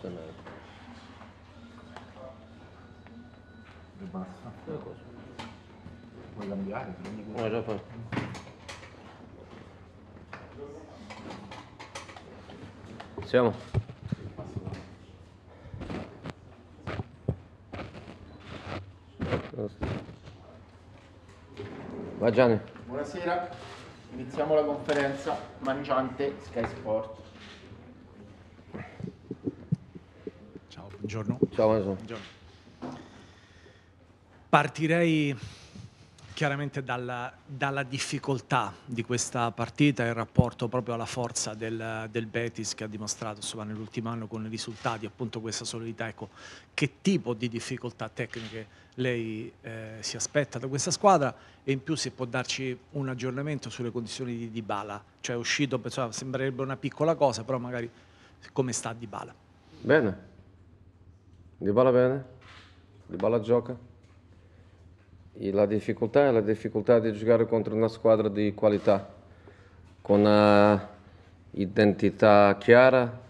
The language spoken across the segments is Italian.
quella e basta quella cosa vuoi cambiare? prendi quella no, eh, già fatto siamo Vai Gianni. Buonasera, iniziamo la conferenza Mangiante Sky Sport. Buongiorno. Ciao, buongiorno. Partirei chiaramente dalla, dalla, difficoltà di questa partita in rapporto proprio alla forza del, del Betis che ha dimostrato insomma, nell'ultimo anno con i risultati, appunto questa solidità. Ecco, che tipo di difficoltà tecniche lei eh, si aspetta da questa squadra e in più se può darci un aggiornamento sulle condizioni di Dybala, cioè uscito, insomma, sembrerebbe una piccola cosa, però magari come sta Dybala. Bene, di balla bene, Di balla gioca. E la difficoltà è la difficoltà di giocare contro una squadra di qualità, con un'identità eh, chiara,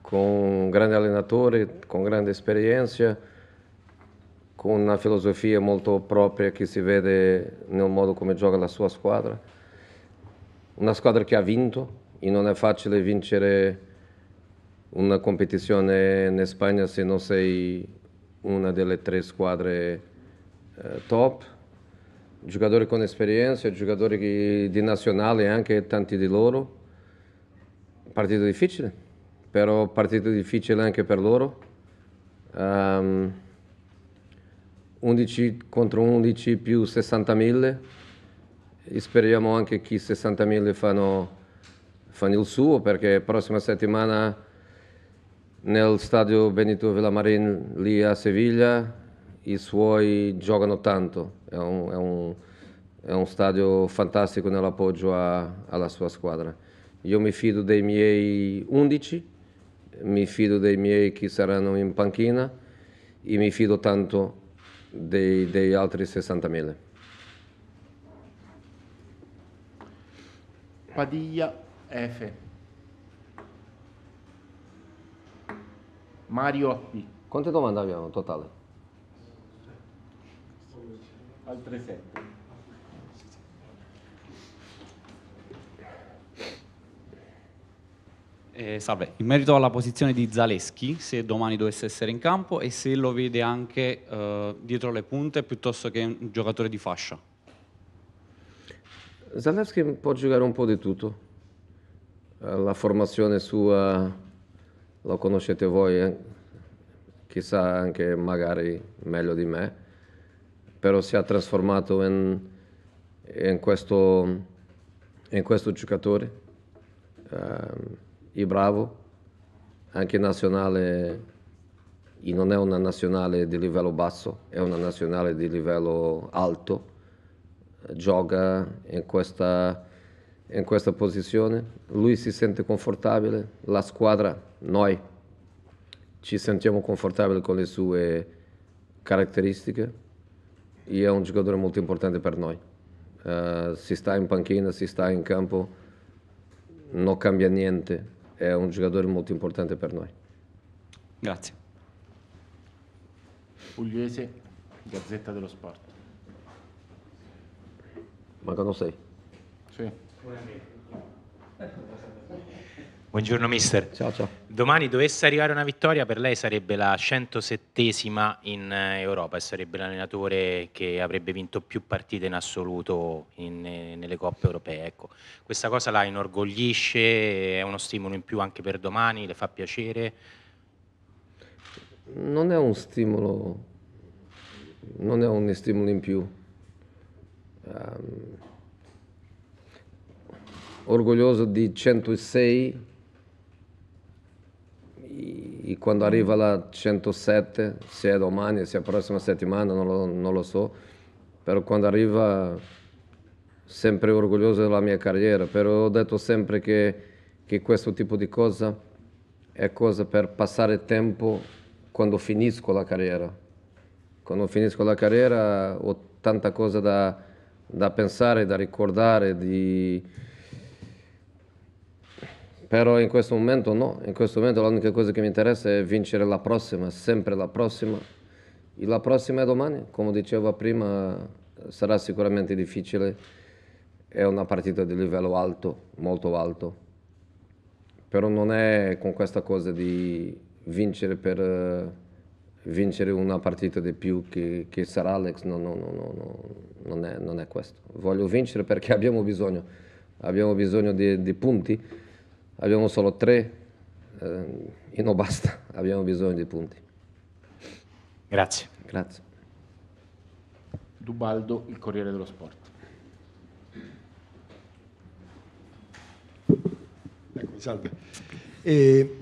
con un grande allenatore, con grande esperienza, con una filosofia molto propria che si vede nel modo come gioca la sua squadra. Una squadra che ha vinto e non è facile vincere una competizione in Spagna se non sei una delle tre squadre eh, top. Giocatori con esperienza, giocatori di nazionale, anche tanti di loro. Partito difficile, però partito difficile anche per loro. Um, 11 contro 11 più 60.000. Speriamo anche che 60.000 fanno, fanno il suo perché prossima settimana nel stadio Benito Villamarin lì a Siviglia i suoi giocano tanto, è un, è un, è un stadio fantastico nell'appoggio alla sua squadra. Io mi fido dei miei 11, mi fido dei miei che saranno in panchina e mi fido tanto dei, dei altri 60.000. Padilla F. Mariotti. Quante domande abbiamo in totale? Altre sette. Eh, salve, in merito alla posizione di Zaleschi, se domani dovesse essere in campo e se lo vede anche eh, dietro le punte piuttosto che un giocatore di fascia. Zaleschi può giocare un po' di tutto. Eh, la formazione sua lo conoscete voi, eh, chissà anche magari meglio di me, però si è trasformato in, in, questo, in questo, giocatore, eh, bravo, anche nazionale, non è una nazionale di livello basso, è una nazionale di livello alto, gioca in questa in questa posizione, lui si sente confortabile, la squadra, noi ci sentiamo confortabili con le sue caratteristiche e è un giocatore molto importante per noi. Uh, si sta in panchina, si sta in campo, non cambia niente, è un giocatore molto importante per noi. Grazie. Pugliese, Gazzetta dello Sport. Mancano sei. Sì. Buongiorno mister. Ciao, ciao. Domani dovesse arrivare una vittoria, per lei sarebbe la 107 in eh, Europa e sarebbe l'allenatore che avrebbe vinto più partite in assoluto in, eh, nelle coppe europee. Ecco. Questa cosa la inorgoglisce, è uno stimolo in più anche per domani, le fa piacere? Non è un stimolo, non è un stimolo in più. Um orgoglioso di 106 e quando arriva la 107, se è domani, se è la prossima settimana, non lo, non lo so, però quando arriva sempre orgoglioso della mia carriera, però ho detto sempre che, che questo tipo di cosa è cosa per passare tempo quando finisco la carriera. Quando finisco la carriera ho tanta cosa da, da pensare, da ricordare, di però in questo momento no, in questo momento l'unica cosa che mi interessa è vincere la prossima, sempre la prossima. E la prossima è domani, come dicevo prima, sarà sicuramente difficile, è una partita di livello alto, molto alto, però non è con questa cosa di vincere per eh, vincere una partita di più che, che sarà Alex, no, no, no, no, non, è, non è questo. Voglio vincere perché abbiamo bisogno, abbiamo bisogno di, di punti abbiamo solo tre eh, e non basta, abbiamo bisogno di punti. Grazie. Grazie. Dubaldo, il Corriere dello Sport. Eccomi, salve. E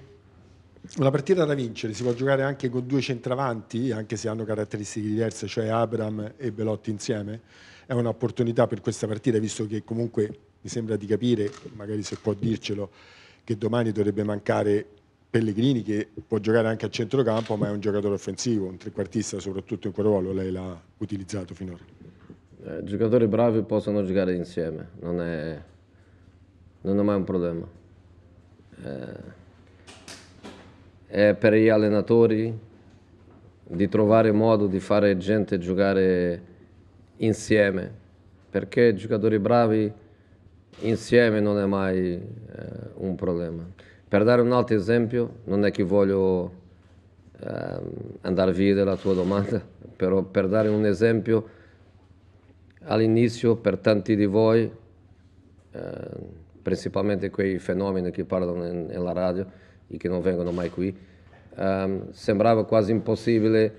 una partita da vincere si può giocare anche con due centravanti, anche se hanno caratteristiche diverse, cioè Abram e Belotti insieme. È un'opportunità per questa partita, visto che comunque mi sembra di capire, magari se può dircelo, che domani dovrebbe mancare Pellegrini che può giocare anche a centrocampo ma è un giocatore offensivo, un trequartista soprattutto in quel ruolo, lei l'ha utilizzato finora. Eh, giocatori bravi possono giocare insieme, non è, non è mai un problema. Eh, è per gli allenatori di trovare modo di fare gente giocare insieme, perché giocatori bravi Insieme non è mai eh, un problema. Per dare un altro esempio, non è che voglio eh, andare via dalla tua domanda, però per dare un esempio, all'inizio per tanti di voi, eh, principalmente quei fenomeni che parlano nella radio e che non vengono mai qui, ehm, sembrava quasi impossibile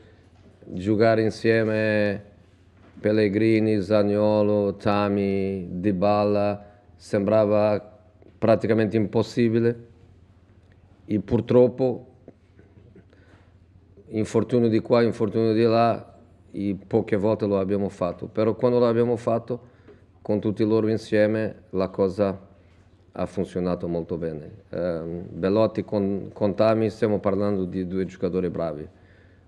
giocare insieme Pellegrini, Zagnolo, Tami, Dybala, sembrava praticamente impossibile e purtroppo infortunio di qua, infortunio di là, e poche volte lo abbiamo fatto, però quando l'abbiamo fatto con tutti loro insieme la cosa ha funzionato molto bene. Um, ehm, Bellotti con, con Tami stiamo parlando di due giocatori bravi.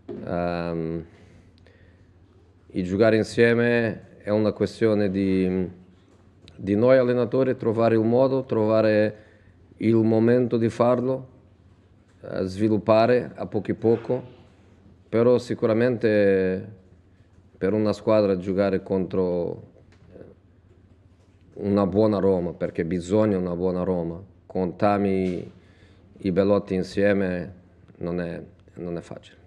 Um, ehm, e giocare insieme è una questione di di noi allenatori trovare il modo, trovare il momento di farlo, eh, sviluppare a poco a poco, però sicuramente per una squadra giocare contro eh, una buona Roma, perché bisogna una buona Roma, con Tami e Belotti insieme non è, non è facile.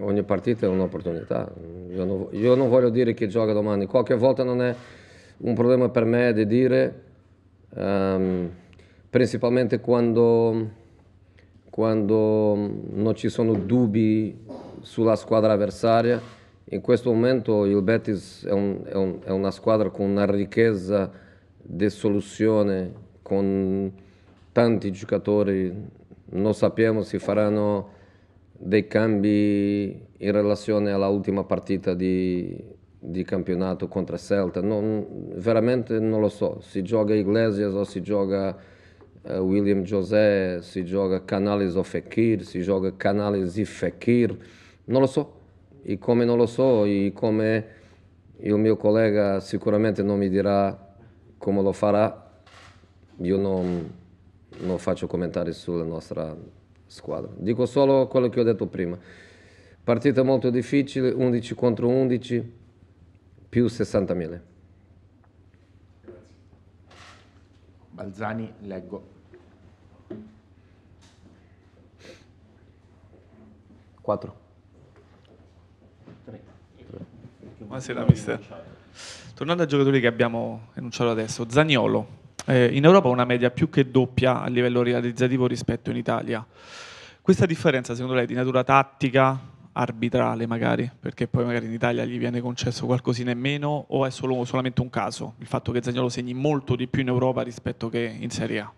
ogni partita è un'opportunità. Io non, io non, voglio dire chi gioca domani, qualche volta non è un problema per me di dire, um, principalmente quando, quando non ci sono dubbi sulla squadra avversaria. In questo momento il Betis è, un, è, un, è una squadra con una ricchezza di soluzioni, con tanti giocatori, non sappiamo se faranno dei cambi in relazione all'ultima partita di, di, campionato contro Celta, non, veramente non lo so, si gioca Iglesias o si gioca uh, William José, si gioca Canales o Fekir, si gioca Canales e Fekir, non lo so, e come non lo so e come il mio collega sicuramente non mi dirà come lo farà, io non, non faccio commentari sulla nostra squadra. Dico solo quello che ho detto prima. Partita molto difficile, 11 contro 11, più 60.000. Balzani, leggo. Quattro. Tre. Buonasera, mister. Tornando ai giocatori che abbiamo enunciato adesso, Zaniolo, eh, in Europa una media più che doppia a livello realizzativo rispetto in Italia. Questa differenza secondo lei è di natura tattica, arbitrale magari, perché poi magari in Italia gli viene concesso qualcosina in meno o è solo, solamente un caso, il fatto che Zagnolo segni molto di più in Europa rispetto che in Serie A?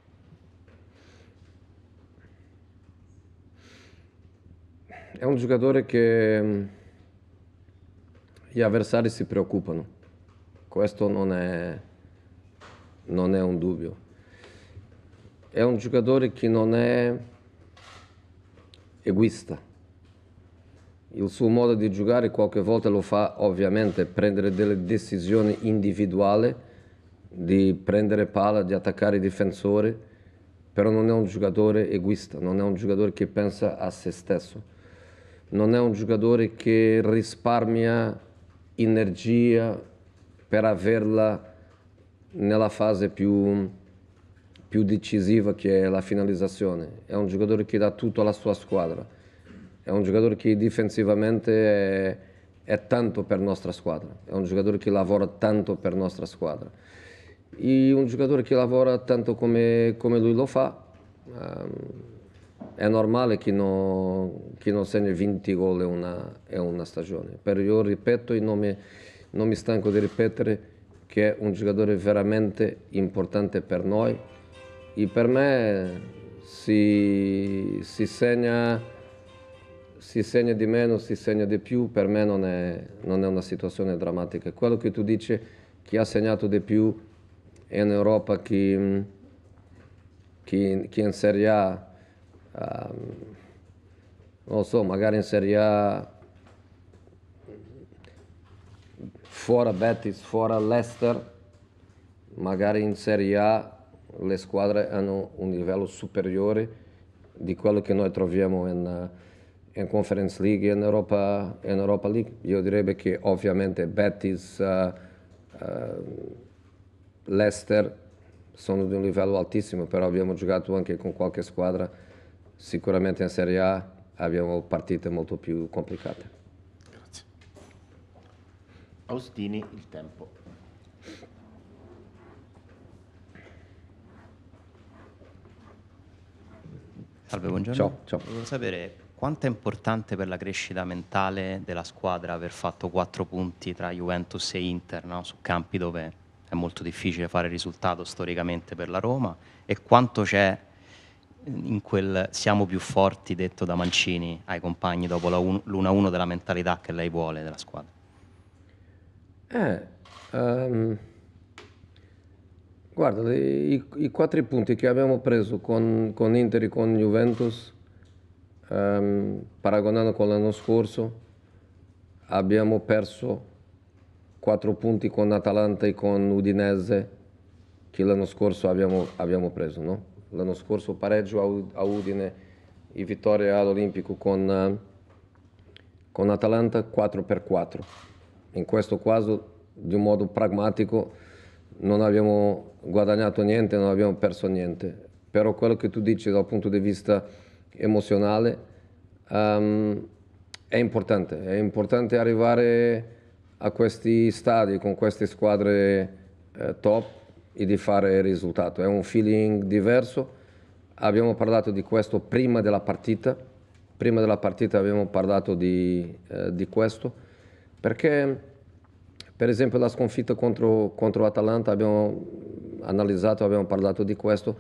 È un giocatore che mm, gli avversari si preoccupano, questo non è non è un dubbio. È un giocatore che non è egoista. Il suo modo di giocare qualche volta lo fa ovviamente prendere delle decisioni individuali, di prendere palla, di attaccare i difensori, però non è un giocatore egoista, non è un giocatore che pensa a se stesso, non è un giocatore che risparmia energia per averla nella fase più, più decisiva che è la finalizzazione. È un giocatore che dà tutto alla sua squadra, è un giocatore che difensivamente è, è tanto per nostra squadra, è un giocatore che lavora tanto per nostra squadra. E un giocatore che lavora tanto come, come lui lo fa, um, è normale che non, che non segni 20 gol in una, una, stagione. Però io ripeto e non mi, non mi stanco di ripetere, che è un giocatore veramente importante per noi e per me si, si, segna, si segna, di meno, si segna di più, per me non è, non è una situazione drammatica. Quello che tu dici, chi ha segnato di più è in Europa, chi, chi, chi in Serie A, um, non so, magari in Serie A fuora Betis, fuora Leicester, magari in Serie A le squadre hanno un livello superiore di quello che noi troviamo in, eh, in Conference League e in, in Europa, League. Io direi che ovviamente Betis, uh, uh, Leicester sono di un livello altissimo, però abbiamo giocato anche con qualche squadra, sicuramente in Serie A abbiamo partite molto più complicate. Austini il tempo. Salve, buongiorno. Ciao, ciao. Volevo sapere quanto è importante per la crescita mentale della squadra aver fatto quattro punti tra Juventus e Inter no? su campi dove è molto difficile fare risultato storicamente per la Roma e quanto c'è in quel siamo più forti detto da Mancini ai compagni dopo l'1-1 della mentalità che lei vuole della squadra. Eh, um, guarda, i, i, quattro punti che abbiamo preso con, con Inter e con Juventus, um, paragonando con l'anno scorso, abbiamo perso quattro punti con Atalanta e con Udinese che l'anno scorso abbiamo, abbiamo preso, no? L'anno scorso pareggio a Udine e vittoria all'Olimpico con, con Atalanta 4x4 in questo caso, di un modo pragmatico, non abbiamo guadagnato niente, non abbiamo perso niente. Però quello che tu dici dal punto di vista emozionale um, è importante, è importante arrivare a questi stadi con queste squadre eh, top e di fare risultato. È un feeling diverso. Abbiamo parlato di questo prima della partita, prima della partita abbiamo parlato di, eh, di questo perché per esempio la sconfitta contro, contro l'Atalanta, abbiamo analizzato, abbiamo parlato di questo,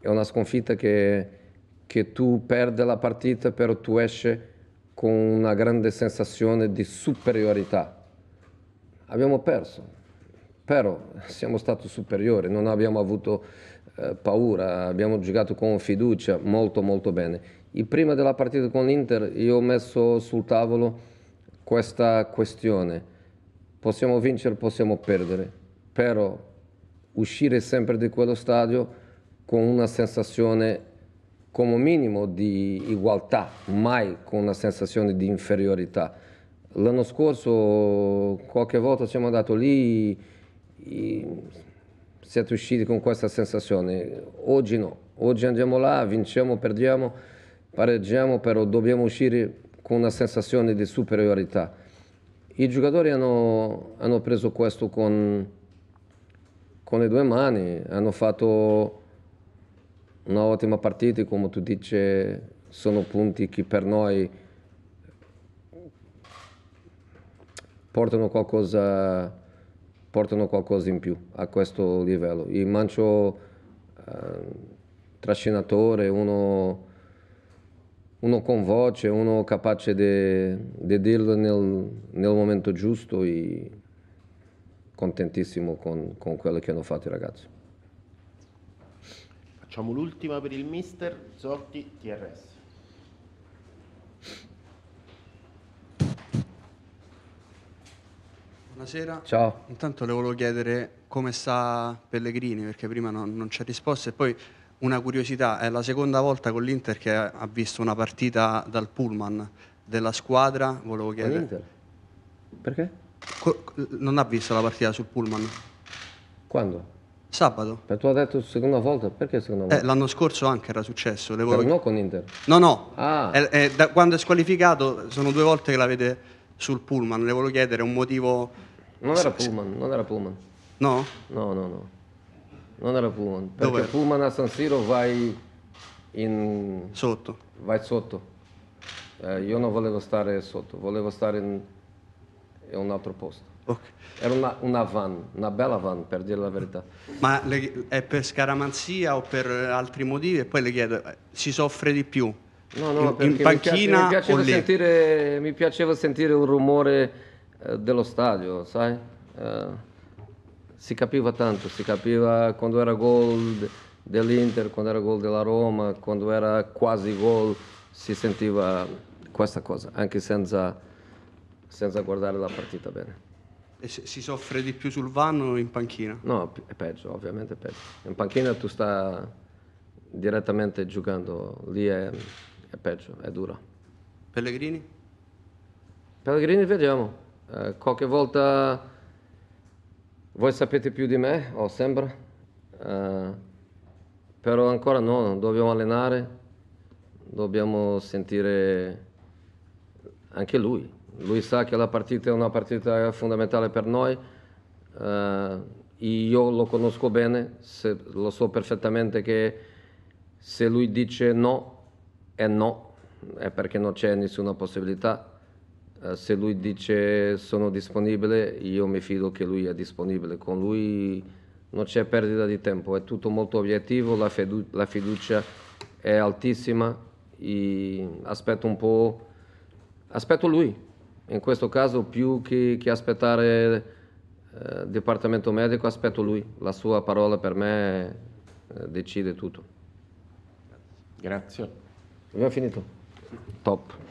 è una sconfitta che, che tu perdi la partita, però tu esci con una grande sensazione di superiorità. Abbiamo perso, però siamo stati superiori, non abbiamo avuto eh, paura, abbiamo giocato con fiducia molto molto bene. E prima della partita con l'Inter io ho messo sul tavolo questa questione. Possiamo vincere, possiamo perdere, però uscire sempre di quello stadio con una sensazione come minimo di ugualità, mai con una sensazione di inferiorità. L'anno scorso qualche volta siamo andati lì e siete usciti con questa sensazione. Oggi no, oggi andiamo là, vinciamo, perdiamo, pareggiamo, però dobbiamo uscire con una sensazione di superiorità. I giocatori hanno, hanno preso questo con, con, le due mani, hanno fatto un'ottima partita, come tu dici, sono punti che per noi portano qualcosa, portano qualcosa in più a questo livello. Il mancio eh, trascinatore, uno uno con voce, uno capace di dirlo nel, nel, momento giusto e contentissimo con, con quello che hanno fatto i ragazzi. Facciamo l'ultima per il mister Zotti TRS. Buonasera. Ciao. Intanto le volevo chiedere come sta Pellegrini perché prima non, non c'è risposta e poi una curiosità, è la seconda volta con l'Inter che ha visto una partita dal pullman della squadra, volevo chiedere. Perché? Co- non ha visto la partita sul pullman. Quando? Sabato. Per tu hai detto seconda volta, perché seconda eh, volta? Eh, l'anno scorso anche era successo. Le volevo... No con l'Inter. No, no. Ah. È, è, da quando è squalificato sono due volte che l'avete sul pullman, le volevo chiedere un motivo... Non era pullman, non era pullman. No? No, no, no. Non era Pullman. Perché Dov'era? Pullman a San Siro vai in... Sotto. Vai sotto. Eh, io non volevo stare sotto, volevo stare in, in un altro posto. Okay. Era una, una, van, una bella van, per dire la verità. Ma le, è per scaramanzia o per altri motivi? E poi le chiedo, eh, si soffre di più? No, no, in, in panchina mi, piace, mi, piaceva sentire, mi piaceva sentire il rumore eh, dello stadio, sai? Eh, si capiva tanto, si capiva quando era gol dell'Inter, quando era gol della Roma, quando era quasi gol, si sentiva questa cosa, anche senza, senza guardare la partita bene. E si soffre di più sul vano o in panchina? No, è peggio, ovviamente è peggio. In panchina tu sta direttamente giocando, lì è, è peggio, è dura. Pellegrini? Pellegrini vediamo, eh, qualche volta voi sapete più di me, o sembra, eh, però ancora no, dobbiamo allenare, dobbiamo sentire anche lui. Lui sa che la partita è una partita fondamentale per noi, eh, io lo conosco bene, se, lo so perfettamente che se lui dice no, è no, è perché non c'è nessuna possibilità eh, se lui dice sono disponibile, io mi fido che lui è disponibile. Con lui non c'è perdita di tempo, è tutto molto obiettivo, la, fidu- la fiducia è altissima. aspetto un po', aspetto lui, in questo caso più che, che aspettare il eh, Dipartimento Medico, aspetto lui, la sua parola per me eh, decide tutto. Grazie. Abbiamo finito. Top.